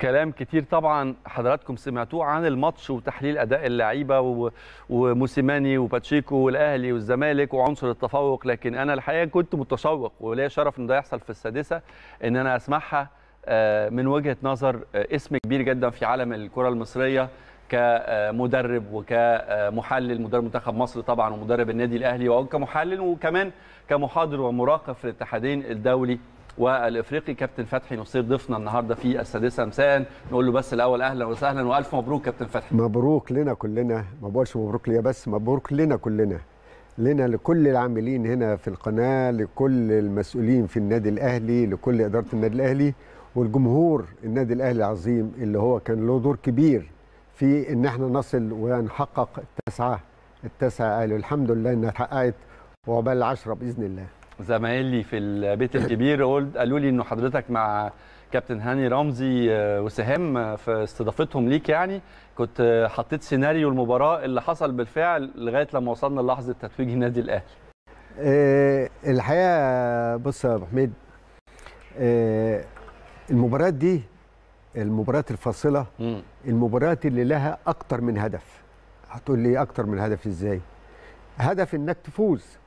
كلام كتير طبعا حضراتكم سمعتوه عن الماتش وتحليل اداء اللعيبه وموسيماني وباتشيكو والاهلي والزمالك وعنصر التفوق لكن انا الحقيقه كنت متشوق وليا شرف ان ده يحصل في السادسه ان انا اسمعها آه، من وجهه نظر آه، اسم كبير جدا في عالم الكره المصريه كمدرب وكمحلل آه، مدرب منتخب مصر طبعا ومدرب النادي الاهلي وكمحلل وكمان كمحاضر ومراقب في الاتحادين الدولي والافريقي كابتن فتحي نصير ضيفنا النهارده في السادسه مساء نقول له بس الاول اهلا وسهلا والف مبروك كابتن فتحي مبروك لنا كلنا ما بقولش مبروك ليا بس مبروك لنا كلنا لنا لكل العاملين هنا في القناه لكل المسؤولين في النادي الاهلي لكل اداره النادي الاهلي والجمهور النادي الاهلي العظيم اللي هو كان له دور كبير في ان احنا نصل ونحقق التسعه التسعه قالوا الحمد لله انها اتحققت وعقبال العشره باذن الله زمايلي في البيت الكبير قالوا لي انه حضرتك مع كابتن هاني رمزي آه، وسهام آه، في استضافتهم ليك يعني كنت آه، حطيت سيناريو المباراه اللي حصل بالفعل لغايه لما وصلنا للحظه تتويج النادي الاهلي إيه الحقيقه بص يا ابو حميد أه المباريات دي المباريات الفاصله المباريات اللي لها اكتر من هدف هتقول لي اكتر من هدف ازاي هدف انك تفوز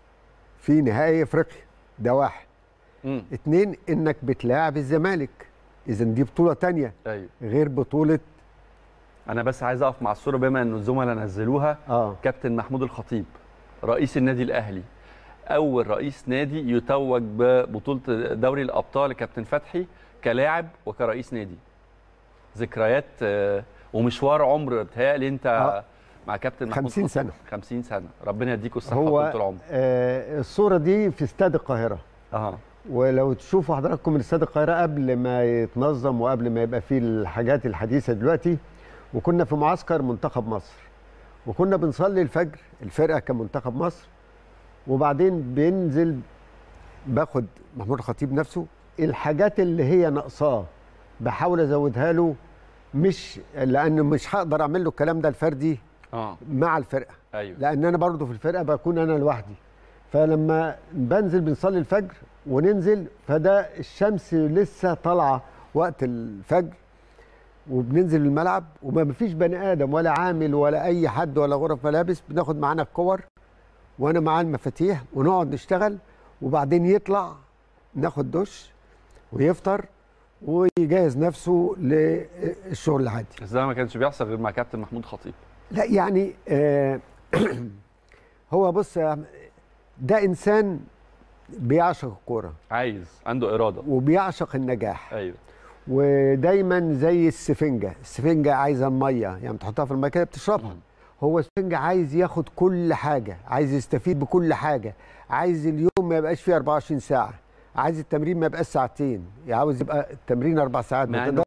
في نهائي افريقيا ده واحد مم. اتنين انك بتلاعب الزمالك اذا دي بطوله تانية أيوه. غير بطوله انا بس عايز اقف مع الصوره بما ان الزملاء نزلوها آه. كابتن محمود الخطيب رئيس النادي الاهلي اول رئيس نادي يتوج ببطوله دوري الابطال كابتن فتحي كلاعب وكرئيس نادي ذكريات آه، ومشوار عمر بتهيألي انت آه. مع كابتن محمود 50 سنه 50 سنه ربنا يديكم الصحه طول العمر آه الصوره دي في استاد القاهره اها ولو تشوفوا حضراتكم من استاد القاهره قبل ما يتنظم وقبل ما يبقى فيه الحاجات الحديثه دلوقتي وكنا في معسكر منتخب مصر وكنا بنصلي الفجر الفرقه كمنتخب مصر وبعدين بينزل باخد محمود الخطيب نفسه الحاجات اللي هي ناقصاه بحاول ازودها له مش لان مش هقدر اعمل له الكلام ده الفردي آه. مع الفرقه أيوة. لان انا برضه في الفرقه بكون انا لوحدي فلما بنزل بنصلي الفجر وننزل فده الشمس لسه طالعه وقت الفجر وبننزل الملعب وما فيش بني ادم ولا عامل ولا اي حد ولا غرف ملابس بناخد معانا الكور وانا معاه المفاتيح ونقعد نشتغل وبعدين يطلع ناخد دش ويفطر ويجهز نفسه للشغل العادي. بس ده ما كانش بيحصل غير مع كابتن محمود خطيب. لا يعني آه، هو بص ده انسان بيعشق الكوره عايز عنده اراده وبيعشق النجاح ايوه ودايما زي السفنجه السفنجه عايزه الميه يعني تحطها في الميه كده بتشربها مم. هو السفنجه عايز ياخد كل حاجه عايز يستفيد بكل حاجه عايز اليوم ما يبقاش فيه 24 ساعه عايز التمرين ما يبقاش ساعتين يعني عاوز يبقى التمرين اربع ساعات